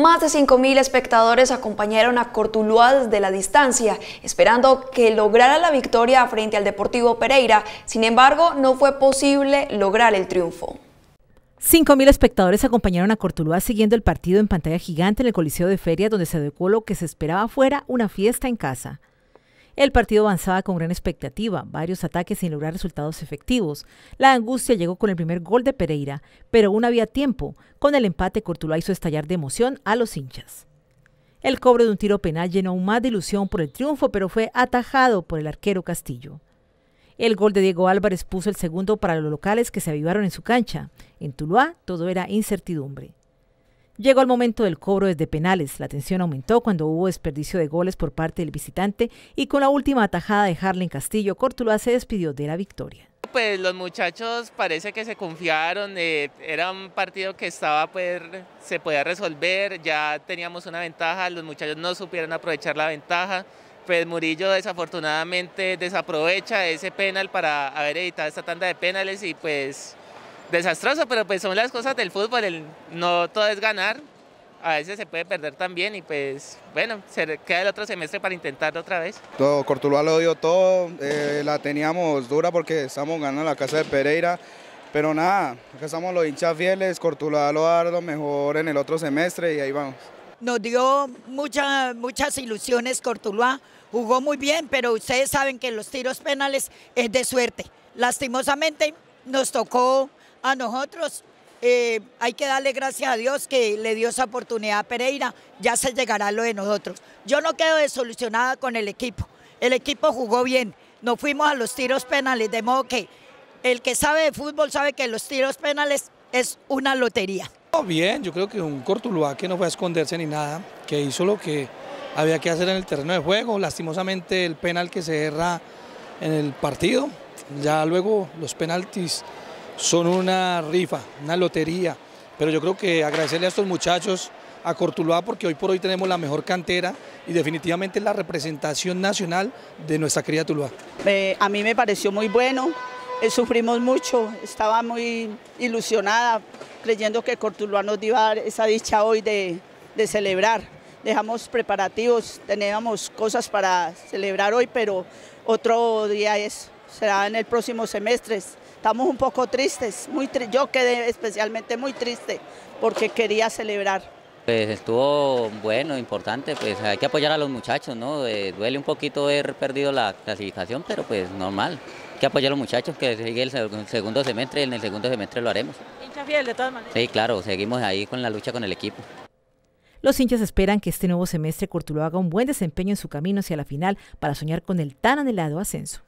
Más de 5.000 espectadores acompañaron a Cortuluá desde la distancia, esperando que lograra la victoria frente al Deportivo Pereira. Sin embargo, no fue posible lograr el triunfo. 5.000 espectadores acompañaron a Cortuluá siguiendo el partido en pantalla gigante en el Coliseo de Feria, donde se adecuó lo que se esperaba fuera una fiesta en casa. El partido avanzaba con gran expectativa, varios ataques sin lograr resultados efectivos. La angustia llegó con el primer gol de Pereira, pero aún había tiempo. Con el empate, Cortulá hizo estallar de emoción a los hinchas. El cobro de un tiro penal llenó aún más de ilusión por el triunfo, pero fue atajado por el arquero Castillo. El gol de Diego Álvarez puso el segundo para los locales que se avivaron en su cancha. En Tuluá todo era incertidumbre. Llegó el momento del cobro desde penales. La tensión aumentó cuando hubo desperdicio de goles por parte del visitante y con la última atajada de Harlen Castillo, Cortuluá se despidió de la victoria. Pues los muchachos parece que se confiaron, eh, era un partido que estaba pues, se podía resolver, ya teníamos una ventaja, los muchachos no supieron aprovechar la ventaja, pues Murillo desafortunadamente desaprovecha ese penal para haber editado esta tanda de penales y pues desastroso, pero pues son las cosas del fútbol, no todo es ganar, a veces se puede perder también y pues bueno, se queda el otro semestre para intentarlo otra vez. Todo, lo dio todo, eh, la teníamos dura porque estamos ganando la casa de Pereira, pero nada, acá estamos los hinchas fieles, Cortuluá lo va mejor en el otro semestre y ahí vamos. Nos dio muchas muchas ilusiones Cortuluá, jugó muy bien, pero ustedes saben que los tiros penales es de suerte. Lastimosamente nos tocó a nosotros eh, hay que darle gracias a Dios que le dio esa oportunidad a Pereira, ya se llegará lo de nosotros. Yo no quedo desolucionada con el equipo, el equipo jugó bien, nos fuimos a los tiros penales, de modo que el que sabe de fútbol sabe que los tiros penales es una lotería. bien, yo creo que un Cortuluá que no fue a esconderse ni nada, que hizo lo que había que hacer en el terreno de juego, lastimosamente el penal que se erra en el partido, ya luego los penaltis son una rifa, una lotería, pero yo creo que agradecerle a estos muchachos, a Cortuluá, porque hoy por hoy tenemos la mejor cantera y definitivamente la representación nacional de nuestra querida Tuluá. Eh, a mí me pareció muy bueno, eh, sufrimos mucho, estaba muy ilusionada, creyendo que Cortuluá nos iba a dar esa dicha hoy de celebrar. Dejamos preparativos, teníamos cosas para celebrar hoy, pero otro día es será en el próximo semestre. Estamos un poco tristes, muy yo quedé especialmente muy triste porque quería celebrar. Pues estuvo bueno, importante, pues hay que apoyar a los muchachos, ¿no? Eh, duele un poquito haber perdido la clasificación, pero pues normal. Hay que apoyar a los muchachos que sigue el segundo semestre y en el segundo semestre lo haremos. Hinchas fieles de todas maneras. Sí, claro, seguimos ahí con la lucha con el equipo. Los hinchas esperan que este nuevo semestre Cortulo haga un buen desempeño en su camino hacia la final para soñar con el tan anhelado ascenso.